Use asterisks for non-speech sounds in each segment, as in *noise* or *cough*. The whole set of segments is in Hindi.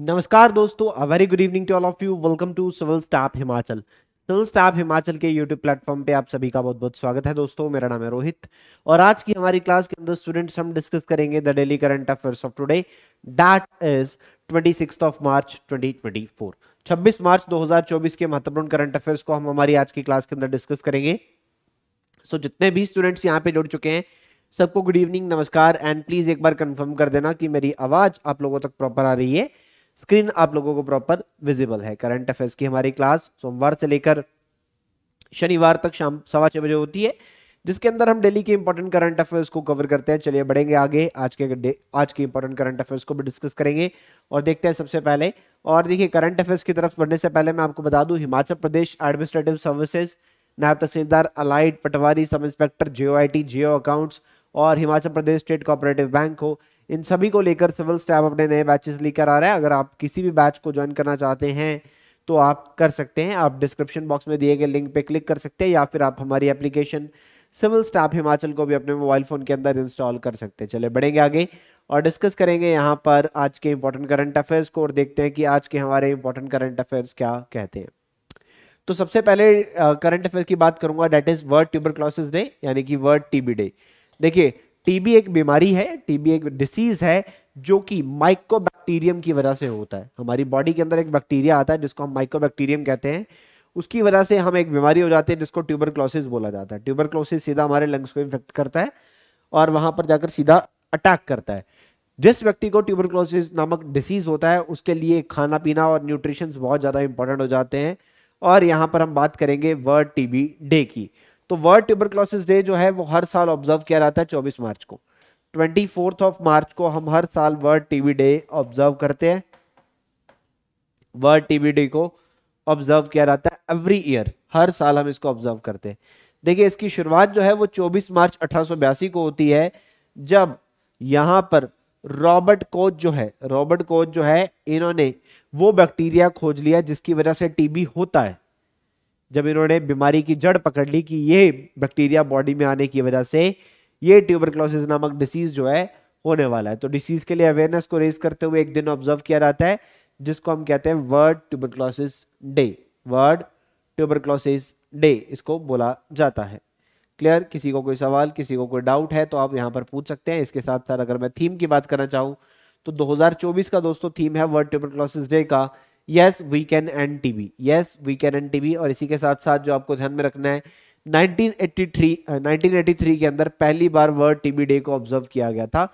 नमस्कार दोस्तों a very good evening to all of you welcome to civil staff Himachal civil staff Himachal के यूट्यूब प्लेटफॉर्म पे आप सभी का बहुत बहुत स्वागत है दोस्तों मेरा नाम है रोहित और आज की हमारी क्लास के अंदर स्टूडेंट्स हम डिस्कस करेंगे the daily current affairs of today that is twenty of March twenty 26 March 2024 के महत्वपूर्ण करंट अफेयर्स को हम हमारी आज की क्लास के अंदर डिस्कस करेंगे सो so, जितने भी स्टूडेंट्स यहाँ पे जुड़ चुके हैं सबको गुड इवनिंग नमस्कार एंड प्लीज एक बार कंफर्म कर देना कि मेरी आवाज आप लोगों तक प्रॉपर आ रही है स्क्रीन आप लोगों को प्रॉपर विजिबल है करंट अफेयर्स की हमारी क्लास सोमवार से लेकर शनिवार तक शाम सवा छह बजे होती है जिसके अंदर हम डेली के इंपॉर्टेंट करंट अफेयर्स को कवर करते हैं चलिए बढ़ेंगे आगे आज के आज के इंपॉर्टेंट करंट अफेयर्स को भी डिस्कस करेंगे और देखते हैं सबसे पहले और देखिए करंट अफेयर्स की तरफ बढ़ने से पहले मैं आपको बता दूं हिमाचल प्रदेश एडमिनिस्ट्रेटिव सर्विसेज नायब तहसीलदार अलाइड पटवारी सब इंस्पेक्टर जियो आई टी जियो अकाउंट्स और Himachal Pradesh state cooperative bank हो इन सभी को लेकर सिविल स्टैप अपने नए बैचेस लेकर आ रहा है अगर आप किसी भी बैच को ज्वाइन करना चाहते हैं तो आप कर सकते हैं आप डिस्क्रिप्शन बॉक्स में दिए गए लिंक पे क्लिक कर सकते हैं या फिर आप हमारी एप्लीकेशन सिविल स्टाफ हिमाचल को भी अपने मोबाइल फ़ोन के अंदर इंस्टॉल कर सकते हैं चले बढ़ेंगे आगे और डिस्कस करेंगे यहाँ पर आज के इम्पोर्टेंट करंट अफेयर्स को और देखते हैं कि आज के हमारे इंपॉर्टेंट करंट अफेयर्स क्या कहते हैं तो सबसे पहले करंट uh, अफेयर की बात करूंगा date is world tuberculosis day यानी कि वर्ड टीबी डे देखिए टीबी एक बीमारी है टीबी एक डिसीज है जो कि माइकोबैक्टीरियम की वजह से होता है हमारी बॉडी के अंदर एक बैक्टीरिया आता है जिसको हम माइकोबैक्टीरियम कहते हैं उसकी वजह से हम एक बीमारी हो जाती है जिसको ट्यूबर बोला जाता है ट्यूबर सीधा हमारे लंग्स को इन्फेक्ट करता है और वहां पर जाकर सीधा अटैक करता है जिस व्यक्ति को ट्यूबर नामक डिसीज होता है उसके लिए खाना पीना और न्यूट्रिशन बहुत ज़्यादा इंपॉर्टेंट हो जाते हैं और यहाँ पर हम बात करेंगे वर्ड टीबी डे की तो वर्ल्ड ट्यूबरक्लोसिस डे जो है वो हर साल ऑब्जर्व किया जाता है चौबीस मार्च को ट्वेंटी फोर्थ ऑफ मार्च को हम हर साल वर्ल्ड टीबी डे ऑब्जर्व करते हैं वर्ल्ड टीबी डे को ऑब्जर्व किया जाता है एवरी ईयर हर साल हम इसको ऑब्जर्व करते हैं देखिए इसकी शुरुआत जो है वो 24 मार्च अठारह को होती है जब यहां पर रॉबर्ट कोच जो है रॉबर्ट कोच जो है इन्होंने वो बैक्टीरिया खोज लिया जिसकी वजह से टीबी होता है जब इन्होंने बीमारी की जड़ पकड़ ली कि ये बैक्टीरिया बॉडी में आने की वजह से ये ट्यूबर नामक डिसीज जो है होने वाला है तो डिसीज के लिए अवेयरनेस को रेज करते हुए एक दिन ऑब्जर्व किया जाता है जिसको हम कहते हैं world tuber day world tuber day इसको बोला जाता है क्लियर किसी को कोई सवाल किसी को कोई डाउट है तो आप यहाँ पर पूछ सकते हैं इसके साथ साथ अगर मैं थीम की बात करना चाहूँ तो 2024 का दोस्तों थीम है वर्ल्ड ट्यूबर डे का yes we can end TB yes we can end TB और इसी के साथ साथ जो आपको ध्यान में रखना है 1983 uh, 1983 के अंदर पहली बार वर्ल्ड टीबी डे को ऑब्जर्व किया गया था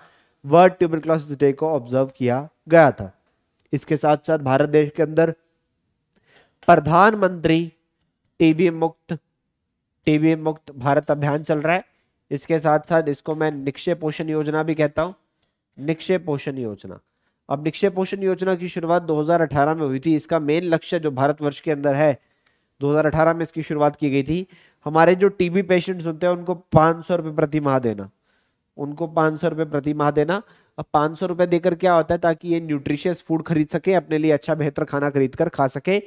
वर्ल्ड ट्यूबरक्लोसिस डे को ऑब्जर्व किया गया था इसके साथ साथ भारत देश के अंदर प्रधानमंत्री टीबी मुक्त टीबी मुक्त भारत अभियान चल रहा है इसके साथ साथ इसको मैं निक्षय पोषण योजना भी कहता हूँ निक्षय पोषण योजना अब निक्षय पोषण योजना की शुरुआत 2018 में हुई थी इसका मेन लक्ष्य जो भारतवर्ष के अंदर है 2018 में इसकी शुरुआत की गई थी हमारे जो टीबी पेशेंट्स होते हैं उनको पाँच सौ रुपये प्रति माह देना उनको पाँच सौ रुपये प्रति माह देना अब पाँच सौ रुपये देकर क्या होता है ताकि ये न्यूट्रिशियस फूड खरीद सके अपने लिए अच्छा बेहतर खाना खरीद कर खा सके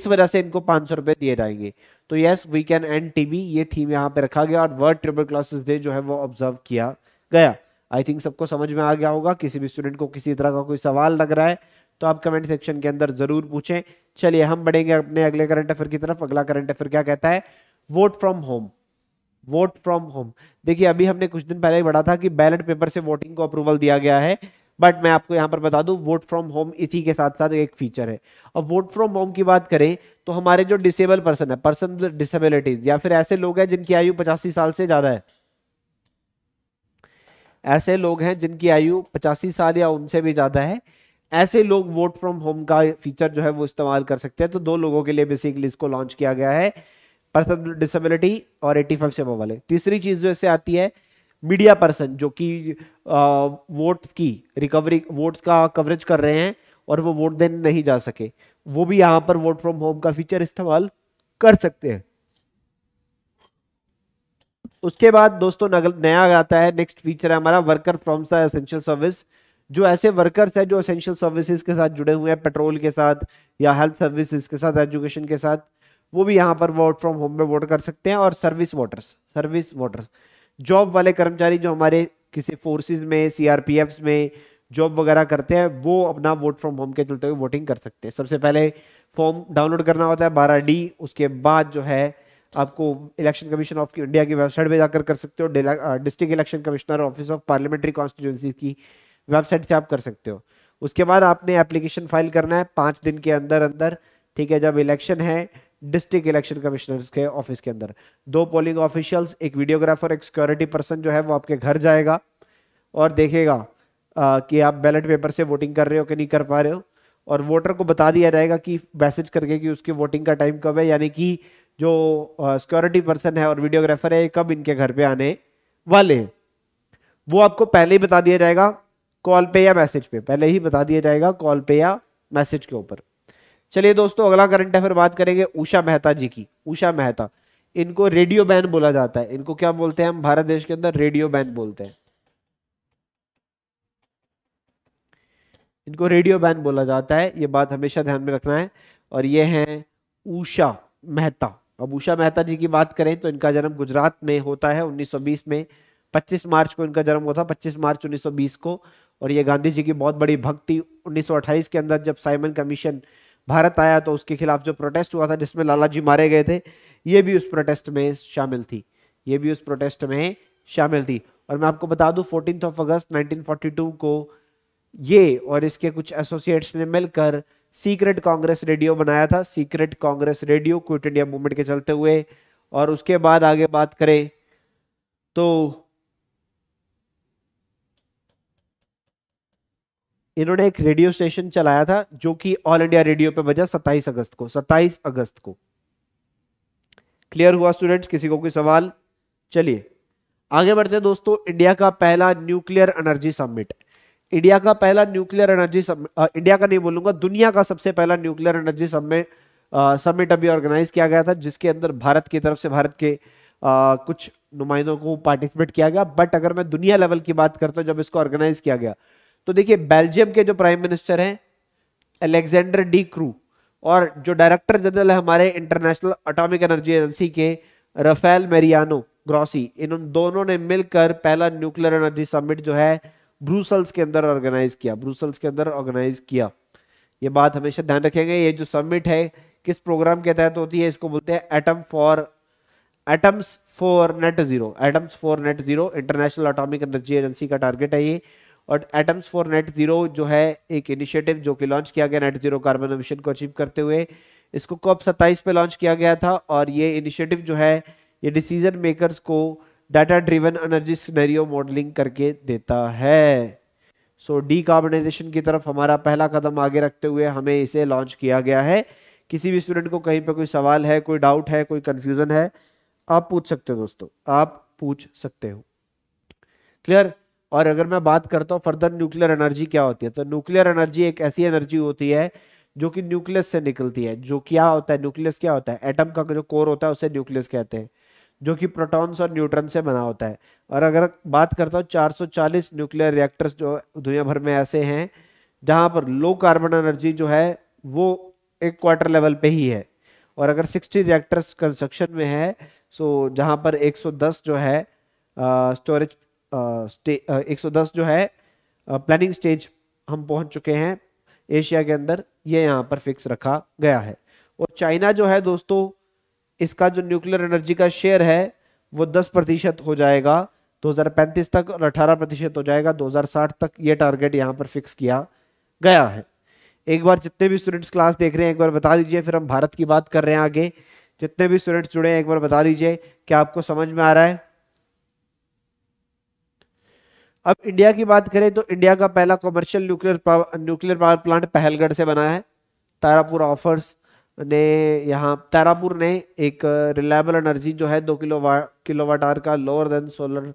इस वजह से इनको पाँच सौ रुपये दिए जाएंगे तो yes we can end TB ये थीम यहाँ पे रखा गया और वर्ल्ड ट्रिपल क्लासेस डे जो है वो ऑब्जर्व किया गया आई थिंक सबको समझ में आ गया होगा किसी भी स्टूडेंट को किसी तरह का कोई सवाल लग रहा है तो आप कमेंट सेक्शन के अंदर जरूर पूछें चलिए हम बढ़ेंगे अपने अगले करंट अफेयर की तरफ अगला करंट अफेयर क्या कहता है vote from home vote from home देखिए अभी हमने कुछ दिन पहले ही पढ़ा था कि बैलेट पेपर से वोटिंग को अप्रूवल दिया गया है बट मैं आपको यहाँ पर बता दूं वोट फ्रॉम होम इसी के साथ साथ एक फीचर है अब वोट फ्रॉम होम की बात करें तो हमारे जो डिसेबल पर्सन है पर्सन डिसेबिलिटीज या फिर ऐसे लोग हैं जिनकी आयु पचासी साल से ज़्यादा है ऐसे लोग हैं जिनकी आयु पचासी साल या उनसे भी ज़्यादा है ऐसे लोग वोट फ्रॉम होम का फीचर जो है वो इस्तेमाल कर सकते हैं तो दो लोगों के लिए बेसिकली इसको लॉन्च किया गया है पर्सन डिसेबिलिटी और 85 से मोबाइल तीसरी चीज़ जो इससे आती है मीडिया पर्सन जो कि वोट की रिकवरी वोट्स का कवरेज कर रहे हैं और वो वोट देने नहीं जा सके वो भी यहाँ पर वोट फ्रॉम होम का फीचर इस्तेमाल कर सकते हैं उसके बाद दोस्तों नया आता है नेक्स्ट फीचर है हमारा worker from the essential service जो ऐसे वर्कर्स हैं जो असेंशियल सर्विसेज के साथ जुड़े हुए हैं पेट्रोल के साथ या हेल्थ सर्विसेज के साथ एजुकेशन के साथ वो भी यहाँ पर वर्क फ्रॉम होम में वोट कर सकते हैं और service voters service voters job वाले कर्मचारी जो हमारे किसी फोर्सेज में सी में जॉब वगैरह करते हैं वो अपना वोट फ्रॉम होम के चलते हुए वोटिंग कर सकते हैं सबसे पहले फॉर्म डाउनलोड करना होता है बारह डी उसके बाद जो है आपको इलेक्शन कमीशन ऑफ इंडिया की वेबसाइट पे जाकर कर सकते हो district election commissioner office of parliamentary constituency की वेबसाइट से आप कर सकते हो उसके बाद आपने एप्लीकेशन फाइल करना है पाँच दिन के अंदर अंदर ठीक है जब इलेक्शन है डिस्ट्रिक्ट इलेक्शन कमिश्नर के ऑफिस के अंदर दो पोलिंग ऑफिशियल्स एक वीडियोग्राफर एक सिक्योरिटी पर्सन जो है वो आपके घर जाएगा और देखेगा आ, कि आप बैलेट पेपर से वोटिंग कर रहे हो कि नहीं कर पा रहे हो और वोटर को बता दिया जाएगा कि मैसेज करके कि उसकी वोटिंग का टाइम कब है यानी कि जो सिक्योरिटी पर्सन है और वीडियोग्राफर है कब इनके घर पे आने वाले हैं वो आपको पहले ही बता दिया जाएगा कॉल पे या मैसेज पे पहले ही बता दिया जाएगा कॉल पे या मैसेज के ऊपर चलिए दोस्तों अगला करंट अफेयर बात करेंगे उषा मेहता जी की उषा मेहता इनको रेडियो बैन बोला जाता है इनको क्या बोलते हैं हम भारत देश के अंदर रेडियो बैन बोलते हैं इनको रेडियो बैन बोला जाता है ये बात हमेशा ध्यान में रखना है और ये हैं उषा मेहता अब उषा मेहता जी की बात करें तो इनका जन्म गुजरात में होता है 1920 में 25 मार्च को इनका जन्म होता 25 मार्च 1920 को और ये गांधी जी की बहुत बड़ी भक्ति 1928 के अंदर जब साइमन कमीशन भारत आया तो उसके खिलाफ जो प्रोटेस्ट हुआ था जिसमें लाला जी मारे गए थे ये भी उस प्रोटेस्ट में शामिल थी ये भी उस प्रोटेस्ट में शामिल थी और मैं आपको बता दूँ फोर्टीन ऑफ अगस्त नाइनटीन को ये और इसके कुछ एसोसिएट्स ने मिलकर सीक्रेट कांग्रेस रेडियो बनाया था secret Congress radio quit India movement के चलते हुए और उसके बाद आगे बात करें तो इन्होंने एक रेडियो स्टेशन चलाया था जो कि ऑल इंडिया रेडियो पे बजा 27 अगस्त को 27 अगस्त को क्लियर हुआ स्टूडेंट्स किसी को कोई सवाल चलिए आगे बढ़ते हैं दोस्तों इंडिया का पहला न्यूक्लियर एनर्जी समिट इंडिया का पहला न्यूक्लियर एनर्जी इंडिया का नहीं बोलूंगा दुनिया का सबसे पहला न्यूक्लियर एनर्जी समिट समिट अभी ऑर्गेनाइज किया गया था जिसके अंदर भारत की तरफ से भारत के आ, कुछ नुमाइंदों को पार्टिसिपेट किया गया बट अगर मैं दुनिया लेवल की बात करता हूँ जब इसको ऑर्गेनाइज किया गया तो देखिए बेल्जियम के जो प्राइम मिनिस्टर हैं अलेक्जेंडर डी क्रू और जो डायरेक्टर जनरल है हमारे इंटरनेशनल अटोमिक एनर्जी एजेंसी के रफेल मेरियानो ग्रॉसी इन दोनों ने मिलकर पहला न्यूक्लियर एनर्जी समिट जो है ब्रूसल्स के अंदर ऑर्गेनाइज किया ब्रूसल्स के अंदर ऑर्गेनाइज किया ये बात हमेशा ध्यान रखेंगे ये जो समिट है किस प्रोग्राम के तहत होती है इसको बोलते हैं atom for atoms for net zero atoms for net zero International atomic energy Agency का टारगेट है ये और एटम्स फॉर नेट जीरो जो है एक इनिशिएटिव जो कि लॉन्च किया गया नेट जीरो कार्बन एमिशन को अचीव करते हुए इसको कॉप सत्ताईस पे लॉन्च किया गया था और ये इनिशिएटिव जो है ये डिसीजन मेकर्स को data driven energy scenario modelling करके देता है सो so, डीकार्बोनाइजेशन की तरफ हमारा पहला कदम आगे रखते हुए हमें इसे लॉन्च किया गया है किसी भी स्टूडेंट को कहीं पर कोई सवाल है कोई डाउट है कोई कंफ्यूजन है आप पूछ सकते हो दोस्तों आप पूछ सकते हो क्लियर और अगर मैं बात करता हूँ फर्दर न्यूक्लियर एनर्जी क्या होती है तो न्यूक्लियर एनर्जी एक ऐसी एनर्जी होती है जो कि न्यूक्लियस से निकलती है जो क्या होता है न्यूक्लियस क्या होता है एटम का जो कोर होता है उसे न्यूक्लियस कहते हैं जो कि प्रोटॉन्स और न्यूट्रॉन से बना होता है और अगर बात करता हूँ 440 न्यूक्लियर रिएक्टर्स जो दुनिया भर में ऐसे हैं जहाँ पर लो कार्बन एनर्जी जो है वो एक क्वार्टर लेवल पे ही है और अगर 60 रिएक्टर्स कंस्ट्रक्शन में है सो जहाँ पर 110 जो है स्टोरेज एक सौ दस जो है प्लानिंग स्टेज हम पहुँच चुके हैं एशिया के अंदर ये यहाँ पर फिक्स रखा गया है और चाइना जो है दोस्तों इसका जो न्यूक्लियर एनर्जी का शेयर है वो 10 प्रतिशत हो जाएगा 2035 तक और 18 प्रतिशत हो जाएगा 2060 तक ये टारगेट यहाँ पर फिक्स किया गया है एक बार जितने भी स्टूडेंट्स क्लास देख रहे हैं एक बार बता दीजिए फिर हम भारत की बात कर रहे हैं आगे जितने भी स्टूडेंट्स जुड़े हैं एक बार बता दीजिए क्या आपको समझ में आ रहा है अब इंडिया की बात करें तो इंडिया का पहला commercial nuclear nuclear power plant पहलगढ़ से बना है तारापुर ऑफर्स ने यहाँ तारापुर ने एक रिलायबल एनर्जी जो है दो kilowatt kilowatt hour का lower than solar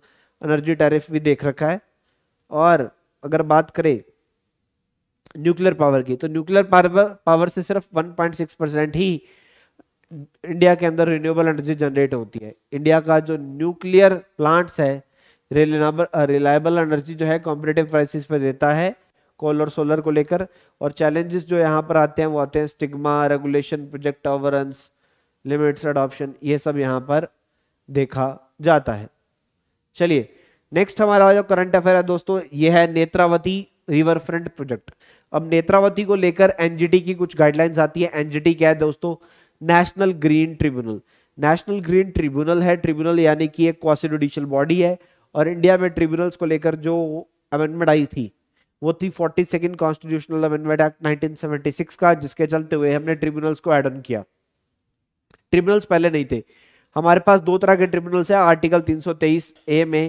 energy tariff भी देख रखा है और अगर बात करें न्यूक्लियर पावर की तो न्यूक्लियर पावर पावर से सिर्फ 1.6 परसेंट ही इंडिया के अंदर रिन्यूएबल एनर्जी जनरेट होती है इंडिया का जो न्यूक्लियर प्लांट्स है रिलायबल एनर्जी जो है कॉम्पिटेटिव प्राइसिस पर देता है कोल और सोलर को लेकर और चैलेंजेस जो यहाँ पर आते हैं वो आते हैं stigma regulation project overruns limits adoption ये सब यहाँ पर देखा जाता है चलिए नेक्स्ट हमारा जो करंट अफेयर है दोस्तों ये है नेत्रावती रिवर फ्रंट प्रोजेक्ट अब नेत्रावती को लेकर एनजीटी की कुछ गाइडलाइंस आती है एनजीटी क्या है दोस्तों National green Tribunal National green Tribunal है ट्रिब्यूनल यानी कि एक क्वासी जुडिशियल बॉडी है और इंडिया में ट्रिब्यूनल्स को लेकर जो अमेंडमेंट आई थी वो थी forty second constitutional amendment act 1976 का जिसके चलते हुए हमने ट्रिब्यूनल्स को एड ऑन किया ट्रिब्यूनल्स पहले नहीं थे हमारे पास दो तरह के ट्रिब्यूनल्स हैं आर्टिकल 323 ए में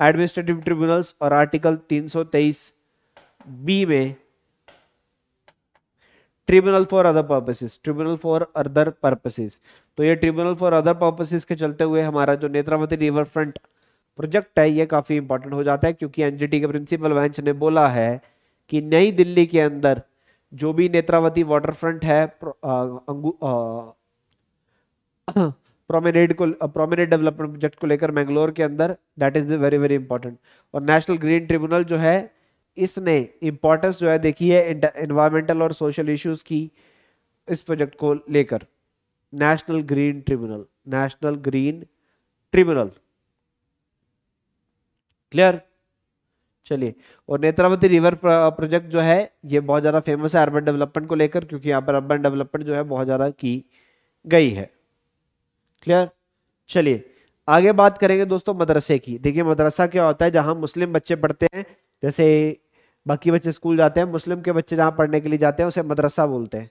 एडमिनिस्ट्रेटिव ट्रिब्यूनल्स और आर्टिकल 323 बी में tribunal for other purposes tribunal for other purposes तो ये ट्रिब्यूनल फॉर अदर पर्पसेस के चलते हुए हमारा जो नेत्रावती रिवर फ्रंट प्रोजेक्ट है ये काफ़ी इंपॉर्टेंट हो जाता है क्योंकि एनजीटी के प्रिंसिपल बेंच ने बोला है कि नई दिल्ली के अंदर जो भी नेत्रावती वाटर फ्रंट है प्रोमिनेट *clears throat* को प्रोमिनेट डेवलपमेंट प्रोजेक्ट को लेकर मैंगलोर के अंदर that is very very important और नेशनल ग्रीन ट्रिब्यूनल जो है इसने इंपॉर्टेंस जो है देखी है इन्वायरमेंटल और सोशल इश्यूज की इस प्रोजेक्ट को लेकर National green Tribunal National green Tribunal clear चलिए और नेत्रावती रिवर प्रोजेक्ट जो है ये बहुत ज़्यादा फेमस है अर्बन डेवलपमेंट को लेकर क्योंकि यहाँ पर अर्बन डेवलपमेंट जो है बहुत ज़्यादा की गई है क्लियर चलिए आगे बात करेंगे दोस्तों मदरसे की देखिए मदरसा क्या होता है जहाँ मुस्लिम बच्चे पढ़ते हैं जैसे बाकी बच्चे स्कूल जाते हैं मुस्लिम के बच्चे जहाँ पढ़ने के लिए जाते हैं उसे मदरसा बोलते हैं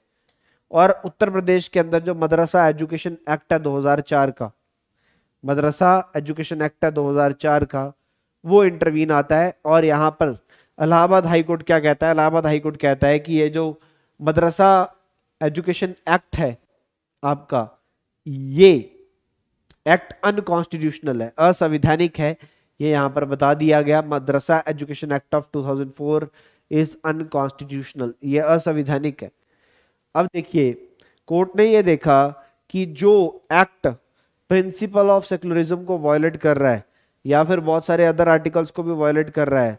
और उत्तर प्रदेश के अंदर जो मदरसा एजुकेशन एक्ट है 2004 का मदरसा एजुकेशन एक्ट है 2004 का वो इंटरवीन आता है और यहाँ पर इलाहाबाद हाईकोर्ट क्या कहता है इलाहाबाद हाईकोर्ट कहता है कि ये जो मदरसा एजुकेशन एक्ट है आपका ये एक्ट अनकॉन्स्टिट्यूशनल है असंवैधानिक है ये यहाँ पर बता दिया गया Madrasa education act of 2004 is unconstitutional ये असंवैधानिक है अब देखिए कोर्ट ने ये देखा कि जो एक्ट प्रिंसिपल ऑफ सेकुलरिज्म को वायलेट कर रहा है या फिर बहुत सारे अदर आर्टिकल्स को भी वायलेट कर रहा है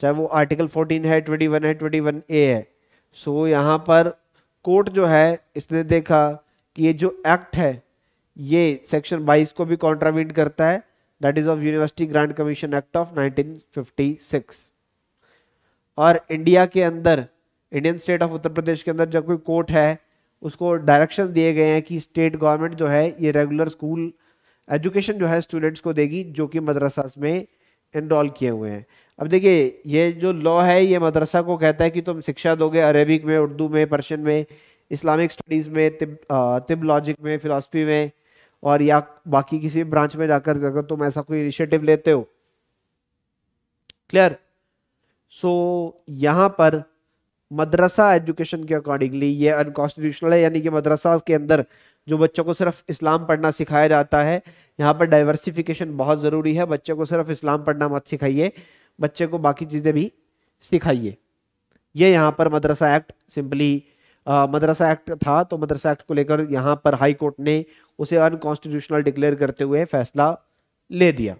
चाहे वो आर्टिकल 14 है 21 है 21 ए है सो so, यहाँ पर कोर्ट जो है इसने देखा कि ये जो एक्ट है ये सेक्शन 22 को भी कॉन्ट्राविंड करता है that is of University Grants Commission Act of 1956 और इंडिया के अंदर Indian state of Uttar Pradesh के अंदर जब कोई कोर्ट है उसको डायरेक्शन दिए गए हैं कि स्टेट गवर्नमेंट जो है ये रेगुलर स्कूल एजुकेशन जो है स्टूडेंट्स को देगी जो कि मदरसा में इनरोल किए हुए हैं अब देखिए ये जो लॉ है ये मदरसा को कहता है कि तुम शिक्षा दोगे अरेबिक में उर्दू में पर्शियन में इस्लामिक स्टडीज़ में तिब तिब लॉजिक में फ़िलासफ़ी में और या बाकी किसी भी ब्रांच में जाकर अगर तुम ऐसा कोई इनिशिएटिव लेते हो क्लियर सो so, यहाँ पर मदरसा एजुकेशन के अकॉर्डिंगली ये अनकॉन्स्टिट्यूशनल है यानी कि मदरसा के अंदर जो बच्चों को सिर्फ इस्लाम पढ़ना सिखाया जाता है यहाँ पर डाइवर्सिफिकेशन बहुत ज़रूरी है बच्चों को सिर्फ इस्लाम पढ़ना मत सिखाइए बच्चे को बाकी चीज़ें भी सिखाइए ये यहाँ पर Madrasa act simply Madrasa act था तो मदरसा एक्ट को लेकर यहाँ पर हाई कोर्ट ने उसे अनकॉन्स्टिट्यूशनल डिक्लेयर करते हुए फैसला ले दिया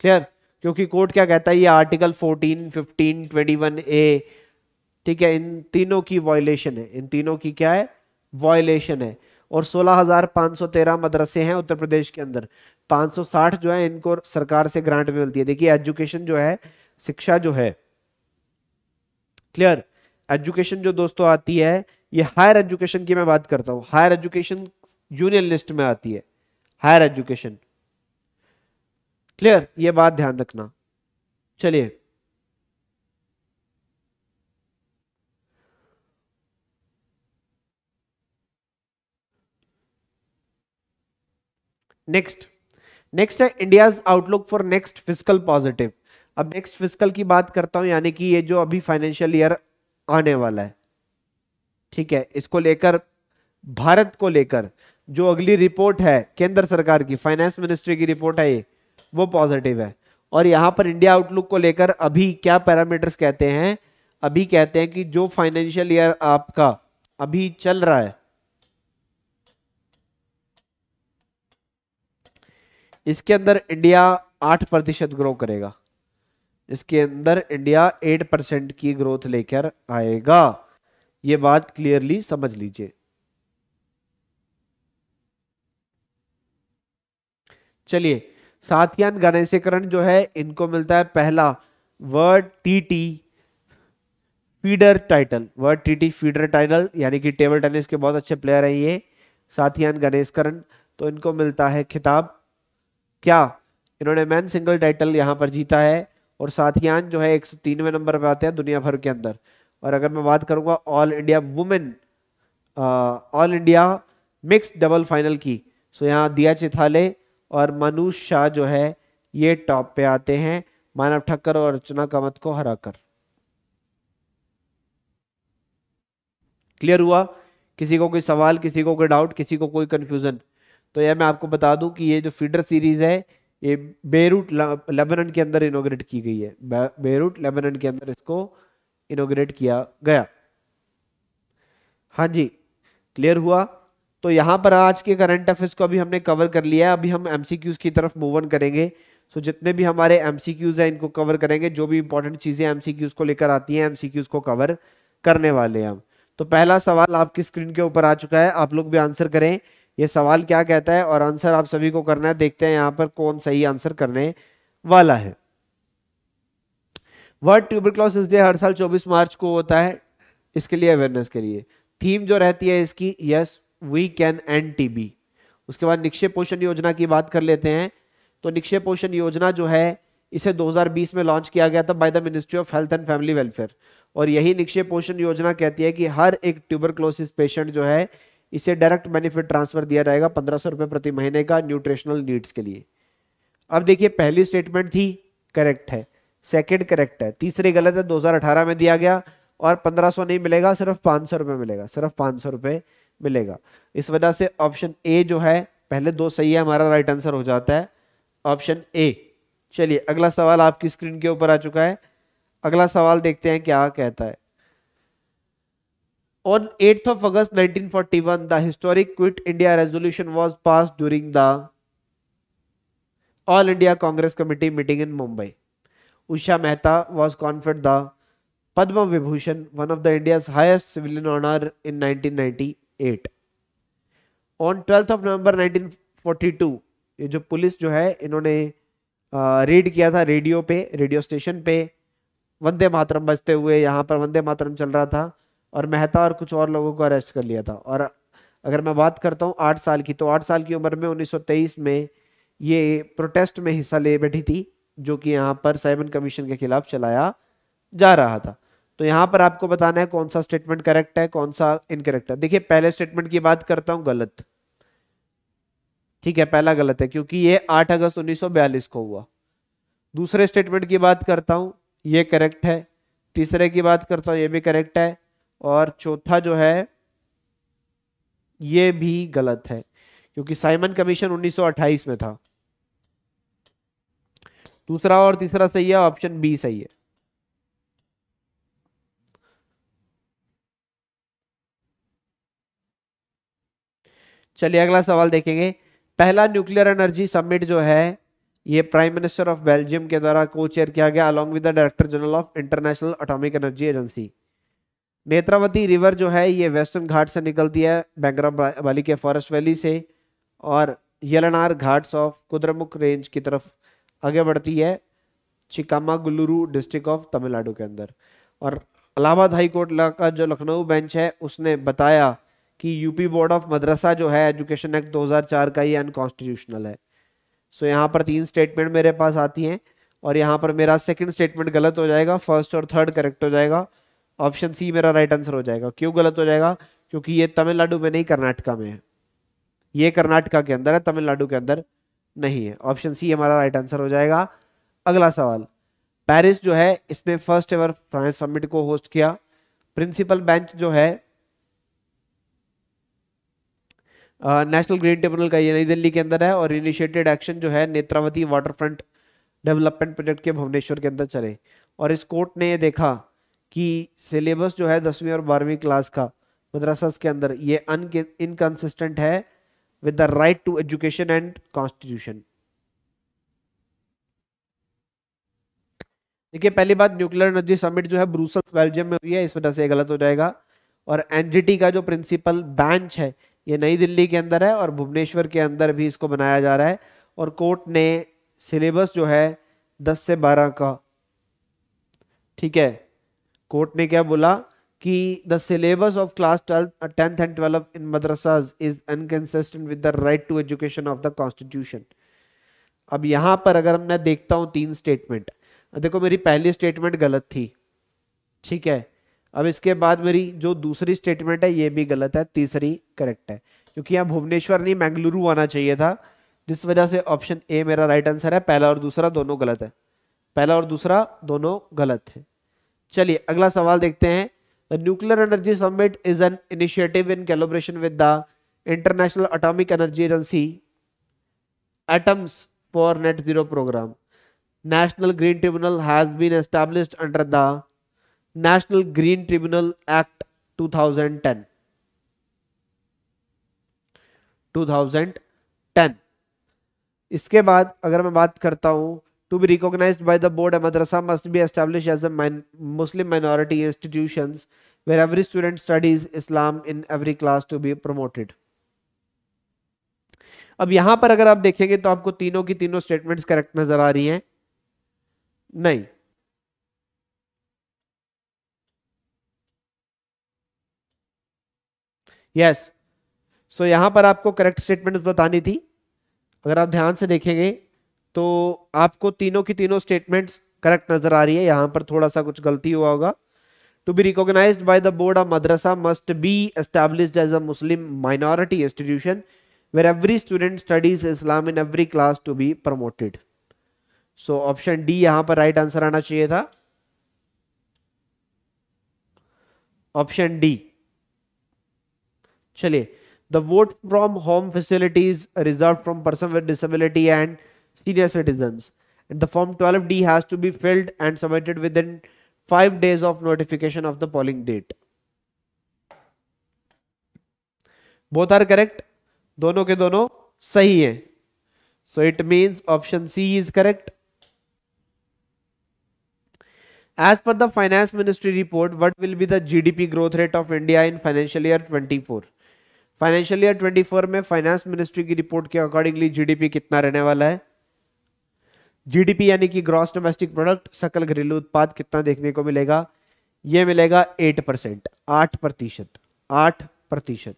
क्लियर क्योंकि कोर्ट क्या कहता है ये आर्टिकल 14, 15, 21 ए ठीक है इन तीनों की वॉयलेशन है इन तीनों की क्या है वॉयलेशन है और 16,513 मदरसे हैं उत्तर प्रदेश के अंदर 560 जो है इनको सरकार से ग्रांट भी मिलती है देखिए एजुकेशन जो है शिक्षा जो है क्लियर एजुकेशन जो दोस्तों आती है ये हायर एजुकेशन की मैं बात करता हूं हायर एजुकेशन यूनियन लिस्ट में आती है हायर एजुकेशन क्लियर ये बात ध्यान रखना चलिए नेक्स्ट नेक्स्ट है India outlook for next fiscal positive अब नेक्स्ट फिजिकल की बात करता हूं यानी कि ये जो अभी फाइनेंशियल ईयर आने वाला है ठीक है इसको लेकर भारत को लेकर जो अगली रिपोर्ट है केंद्र सरकार की फाइनेंस मिनिस्ट्री की रिपोर्ट है ये वो पॉजिटिव है और यहां पर इंडिया आउटलुक को लेकर अभी क्या पैरामीटर्स कहते हैं अभी कहते हैं कि जो फाइनेंशियल ईयर आपका अभी चल रहा है इसके अंदर इंडिया आठ प्रतिशत ग्रो करेगा इसके अंदर इंडिया एट परसेंट की ग्रोथ लेकर आएगा यह बात क्लियरली समझ लीजिए चलिए साथियान गणेशकरण जो है इनको मिलता है पहला word T T feeder title word T T feeder title यानी कि टेबल टेनिस के बहुत अच्छे प्लेयर हैं ये साथियान गणेशकरण तो इनको मिलता है खिताब क्या इन्होंने मैन सिंगल टाइटल यहाँ पर जीता है और साथियान जो है एक सौ नंबर पर आते हैं दुनिया भर के अंदर और अगर मैं बात करूँगा all India women all India mix double final की सो यहाँ दिया चिथाले और मनुष शाह जो है ये टॉप पे आते हैं मानव ठक्कर और अर्चना कामत को हराकर क्लियर हुआ किसी को कोई सवाल किसी को कोई डाउट किसी को कोई कंफ्यूजन तो यह मैं आपको बता दूं कि ये जो फीडर सीरीज़ है ये बेरूट लेबनान के अंदर इनोग्रेट की गई है बेरूट लेबनान के अंदर इसको इनोग्रेट किया गया हाँ जी क्लियर हुआ तो यहाँ पर आज के करंट अफेयर्स को अभी हमने कवर कर लिया है अभी हम एम की तरफ मूव ऑन करेंगे सो जितने भी हमारे एम हैं इनको कवर करेंगे जो भी इंपॉर्टेंट चीज़ें एम को लेकर आती हैं एम को कवर करने वाले हैं हम तो पहला सवाल आपकी स्क्रीन के ऊपर आ चुका है आप लोग भी आंसर करें ये सवाल क्या कहता है और आंसर आप सभी को करना है देखते हैं यहां पर कौन सही आंसर करने वाला है वर्ल्ड ट्यूबर ट्यूबरक्लोस डे हर साल 24 मार्च को होता है इसके लिए अवेयरनेस के लिए थीम जो रहती है इसकी yes we can end TB उसके बाद निक्षेप पोषण योजना की बात कर लेते हैं तो निक्षेप पोषण योजना जो है इसे 2020 में लॉन्च किया गया था by the Ministry of Health and Family Welfare और यही निक्षेप पोषण योजना कहती है कि हर एक ट्यूबर पेशेंट जो है इसे डायरेक्ट बेनिफिट ट्रांसफर दिया जाएगा पंद्रह सौ रुपये प्रति महीने का न्यूट्रिशनल नीड्स के लिए अब देखिए पहली स्टेटमेंट थी करेक्ट है सेकंड करेक्ट है तीसरी गलत है 2018 में दिया गया और 1500 नहीं मिलेगा सिर्फ पाँच सौ रुपये मिलेगा सिर्फ पाँच सौ रुपये मिलेगा इस वजह से ऑप्शन ए जो है पहले दो सही है हमारा राइट आंसर हो जाता है ऑप्शन ए चलिए अगला सवाल आपकी स्क्रीन के ऊपर आ चुका है अगला सवाल देखते हैं क्या कहता है On 8th of August 1941, the historic Quit India resolution was passed during the All India Congress Committee meeting in Mumbai. Usha Mehta was conferred the Padma Vibhushan, one of the India's highest civilian honor in 1998. On 12th of November 1942, ये जो पुलिस जो है इन्होंने रेड किया था रेडियो पे रेडियो स्टेशन पे वंदे मातरम बजते हुए यहाँ पर वंदे मातरम चल रहा था और मेहता और कुछ और लोगों को अरेस्ट कर लिया था और अगर मैं बात करता हूँ आठ साल की तो आठ साल की उम्र में 1923 में ये प्रोटेस्ट में हिस्सा ले बैठी थी जो कि यहाँ पर साइमन कमीशन के खिलाफ चलाया जा रहा था तो यहाँ पर आपको बताना है कौन सा स्टेटमेंट करेक्ट है कौन सा इनकरेक्ट है देखिए पहले स्टेटमेंट की बात करता हूँ गलत ठीक है पहला गलत है क्योंकि ये 8 अगस्त 1942 को हुआ दूसरे स्टेटमेंट की बात करता हूँ ये करेक्ट है तीसरे की बात करता हूँ ये भी करेक्ट है और चौथा जो है ये भी गलत है क्योंकि साइमन कमीशन 1928 में था दूसरा और तीसरा सही है ऑप्शन बी सही है चलिए अगला सवाल देखेंगे पहला न्यूक्लियर एनर्जी समिट जो है ये प्राइम मिनिस्टर ऑफ बेल्जियम के द्वारा को चेयर किया गया along with the director general of international atomic energy agency Netravati river जो है ये वेस्टर्न घाट से निकलती है बैंगरा वाली के फॉरेस्ट वैली से और यलनार घाट्स ऑफ कुद्रमुख रेंज की तरफ आगे बढ़ती है चिकामा चिकामागुलुरु डिस्ट्रिक्ट ऑफ तमिलनाडु के अंदर और इलाहाबाद हाई कोर्ट का जो लखनऊ बेंच है उसने बताया कि यूपी बोर्ड ऑफ मदरसा जो है एजुकेशन एक्ट 2004 का ये अनकॉन्स्टिट्यूशनल है सो यहाँ पर तीन स्टेटमेंट मेरे पास आती हैं और यहाँ पर मेरा सेकंड स्टेटमेंट गलत हो जाएगा फर्स्ट और थर्ड करेक्ट हो जाएगा ऑप्शन सी मेरा राइट आंसर हो जाएगा क्यों गलत हो जाएगा क्योंकि ये तमिलनाडु में नहीं कर्नाटका में है ये कर्नाटका के अंदर है तमिलनाडु के अंदर नहीं है ऑप्शन सी हमारा राइट आंसर हो जाएगा अगला सवाल पेरिस जो है इसने फर्स्ट एवर फ्रांस समिट को होस्ट किया प्रिंसिपल बेंच जो है नेशनल ग्रीन ट्रिब्यूनल का ये नई दिल्ली के अंदर है और इनिशिएटेड एक्शन जो है Netravati water front development project के भुवनेश्वर के अंदर चले और इस कोर्ट ने यह देखा कि सिलेबस जो है दसवीं और बारहवीं क्लास का मदरसास के अंदर ये अन इनकन्सिस्टेंट है with the right to education and constitution देखिए पहली बात न्यूक्लियर एनर्जी समिट जो है ब्रूसल्स बेल्जियम में हुई है इस वजह से गलत हो जाएगा और एनजीटी का जो प्रिंसिपल बेंच है ये नई दिल्ली के अंदर है और भुवनेश्वर के अंदर भी इसको बनाया जा रहा है और कोर्ट ने सिलेबस जो है दस से बारह का ठीक है कोर्ट ने क्या बोला कि the syllabus of class tenth and twelve in मदरसाज is inconsistent with the right to education of the constitution अब यहाँ पर अगर मैं देखता हूँ तीन स्टेटमेंट देखो मेरी पहली स्टेटमेंट गलत थी ठीक है अब इसके बाद मेरी जो दूसरी स्टेटमेंट है ये भी गलत है तीसरी करेक्ट है क्योंकि यहाँ भुवनेश्वर नहीं मैंगलुरु आना चाहिए था जिस वजह से ऑप्शन ए मेरा राइट आंसर है पहला और दूसरा दोनों गलत है पहला और दूसरा दोनों गलत है चलिए अगला सवाल देखते हैं nuclear energy summit is an initiative in collaboration with the international atomic energy agency atoms for net zero programme national green tribunal has been establish under the national green tribunal act 2010 thousand इसके बाद अगर मैं बात करता हूं to be recognized by the board a madrasa must be established as a min muslim minority institutions where every student studies islam in every class to be promoted अब यहां पर अगर आप देखेंगे तो आपको तीनों की तीनों स्टेटमेंट्स करेक्ट नजर आ रही हैं नहीं यस yes. सो so, यहां पर आपको करेक्ट स्टेटमेंट बतानी थी अगर आप ध्यान से देखेंगे तो आपको तीनों की तीनों स्टेटमेंट्स करेक्ट नजर आ रही है यहाँ पर थोड़ा सा कुछ गलती हुआ होगा to be recognise by the board of मदरसा must be establish as a Muslim minority institution where every student studies Islam in every class to be promoted so option D यहां पर right आंसर आना चाहिए था ऑप्शन डी चलिए the vote from home facilities reserve from person with disability and senior citizens. And the form 12D has to be filled and submitted within 5 days of notification of the polling date. Both are correct. dono ke dono sahi hai So it means option C is correct. As per the finance ministry report, what will be the GDP growth rate of India in financial year 24? financial year 24 mein finance ministry ki report ke accordingly gdp kitna rehne wala hai GDP यानी कि ग्रॉस डोमेस्टिक प्रोडक्ट सकल घरेलू उत्पाद कितना देखने को मिलेगा ये मिलेगा एट परसेंट आठ प्रतिशत आठ प्रतिशत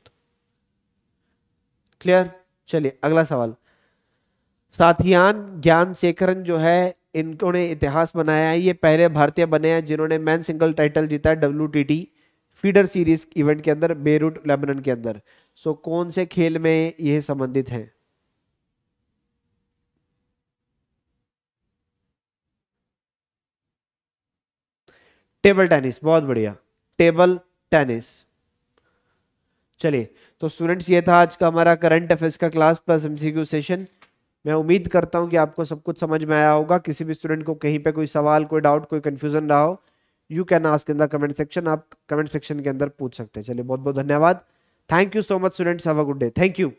क्लियर चलिए अगला सवाल साथियान ज्ञान शेखरन जो है इन्होंने इतिहास बनाया है ये पहले भारतीय बने हैं जिन्होंने मैन सिंगल टाइटल जीता है डब्ल्यू फीडर सीरीज इवेंट के अंदर बेरूट लेबनन के अंदर सो कौन से खेल में यह संबंधित हैं टेबल टेनिस बहुत बढ़िया टेबल टेनिस चलिए तो स्टूडेंट्स ये था आज का हमारा करंट अफेयर्स का क्लास प्लस एमसीक्यू सेशन मैं उम्मीद करता हूँ कि आपको सब कुछ समझ में आया होगा किसी भी स्टूडेंट को कहीं पे कोई सवाल कोई डाउट कोई कन्फ्यूजन रहा हो you can ask in the comment section आप कमेंट सेक्शन के अंदर पूछ सकते हैं चलिए बहुत बहुत धन्यवाद thank you so much students have a good day thank you